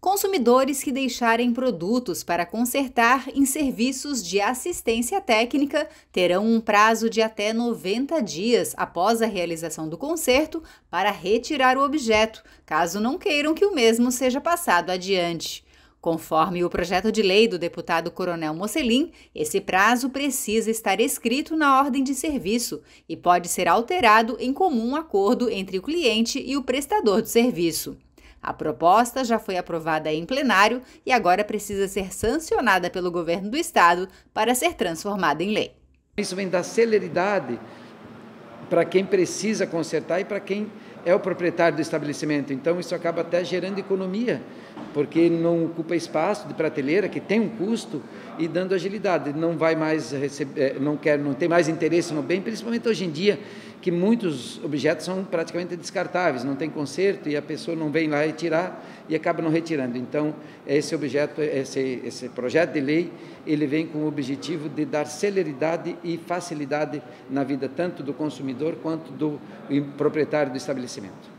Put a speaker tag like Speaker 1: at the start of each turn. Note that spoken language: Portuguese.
Speaker 1: Consumidores que deixarem produtos para consertar em serviços de assistência técnica terão um prazo de até 90 dias após a realização do conserto para retirar o objeto, caso não queiram que o mesmo seja passado adiante. Conforme o projeto de lei do deputado Coronel Mocelin, esse prazo precisa estar escrito na ordem de serviço e pode ser alterado em comum acordo entre o cliente e o prestador do serviço. A proposta já foi aprovada em plenário e agora precisa ser sancionada pelo governo do estado para ser transformada em lei. Isso vem da celeridade para quem precisa
Speaker 2: consertar e para quem é o proprietário do estabelecimento. Então isso acaba até gerando economia, porque não ocupa espaço de prateleira que tem um custo e dando agilidade. Não vai mais receber, eh, não quer, não tem mais interesse no bem, principalmente hoje em dia que muitos objetos são praticamente descartáveis, não tem conserto e a pessoa não vem lá retirar e acaba não retirando. Então, esse objeto, esse, esse projeto de lei, ele vem com o objetivo de dar celeridade e facilidade na vida tanto do consumidor quanto do proprietário do estabelecimento.